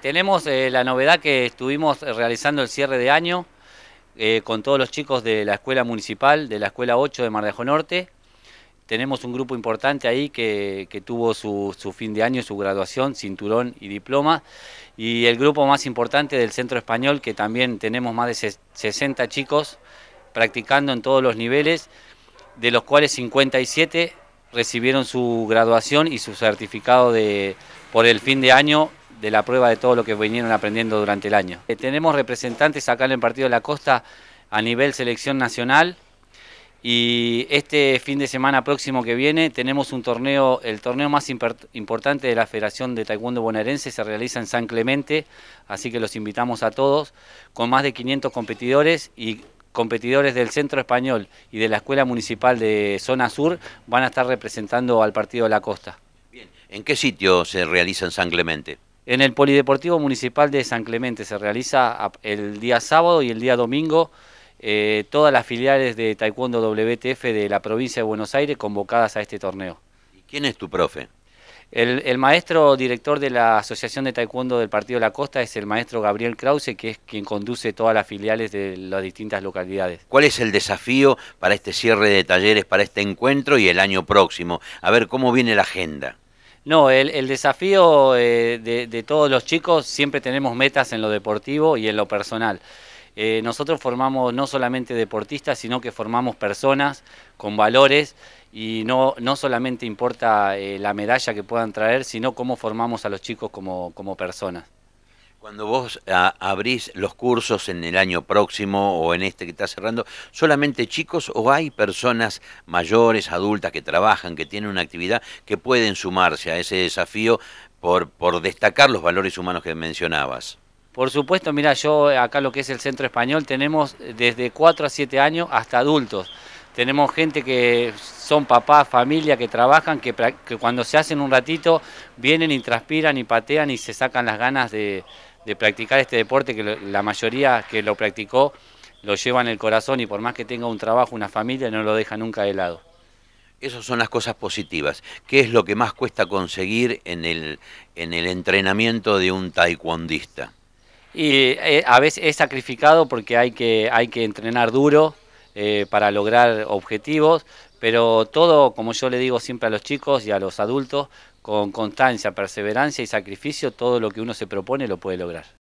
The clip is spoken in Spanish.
Tenemos eh, la novedad que estuvimos eh, realizando el cierre de año eh, con todos los chicos de la Escuela Municipal, de la Escuela 8 de Mardejo Norte. Tenemos un grupo importante ahí que, tuvo su, fin de año, su graduación, cinturón y diploma. Y el grupo más importante del Centro Español, que también tenemos más de 60 chicos practicando en todos los niveles, de los cuales 57 recibieron su graduación y su certificado de, por el fin de año de la prueba de todo lo que vinieron aprendiendo durante el año. Eh, tenemos representantes acá en el Partido de la Costa a nivel selección nacional y este fin de semana próximo que viene tenemos un torneo, el torneo más importante de la Federación de Taekwondo Bonaerense se realiza en San Clemente, así que los invitamos a todos con más de 500 competidores y competidores del Centro Español y de la Escuela Municipal de Zona Sur van a estar representando al Partido de la Costa. Bien. ¿En qué sitio se realiza en San Clemente? En el Polideportivo Municipal de San Clemente se realiza el día sábado y el día domingo eh, todas las filiales de Taekwondo WTF de la provincia de Buenos Aires convocadas a este torneo. ¿Y quién es tu profe? El, el, maestro director de la Asociación de Taekwondo del Partido de la Costa es el maestro Gabriel Krause, que es quien conduce todas las filiales de las distintas localidades. ¿Cuál es el desafío para este cierre de talleres, para este encuentro y el año próximo? A ver, ¿cómo viene la agenda? No, el, desafío eh, de, todos los chicos, siempre tenemos metas en lo deportivo y en lo personal. Eh, nosotros formamos no solamente deportistas, sino que formamos personas con valores y no, no solamente importa eh, la medalla que puedan traer, sino cómo formamos a los chicos como personas. Cuando vos abrís los cursos en el año próximo o en este que está cerrando, ¿solamente chicos o hay personas mayores, adultas, que trabajan, que tienen una actividad, que pueden sumarse a ese desafío por, por destacar los valores humanos que mencionabas? Por supuesto, mira, yo acá lo que es el Centro Español tenemos desde 4 a 7 años hasta adultos. Tenemos gente que son papás, familia, que trabajan, que cuando se hacen un ratito vienen y transpiran y patean y se sacan las ganas de, de practicar este deporte que la mayoría que lo practicó lo lleva en el corazón y por más que tenga un trabajo, una familia, no lo deja nunca de lado. Esas son las cosas positivas. ¿Qué es lo que más cuesta conseguir en el, en el entrenamiento de un taekwondista? Y eh, a veces es sacrificado porque hay que, hay que entrenar duro, eh, para lograr objetivos, pero todo, como yo le digo siempre a los chicos y a los adultos, con constancia, perseverancia y sacrificio, todo lo que uno se propone lo puede lograr.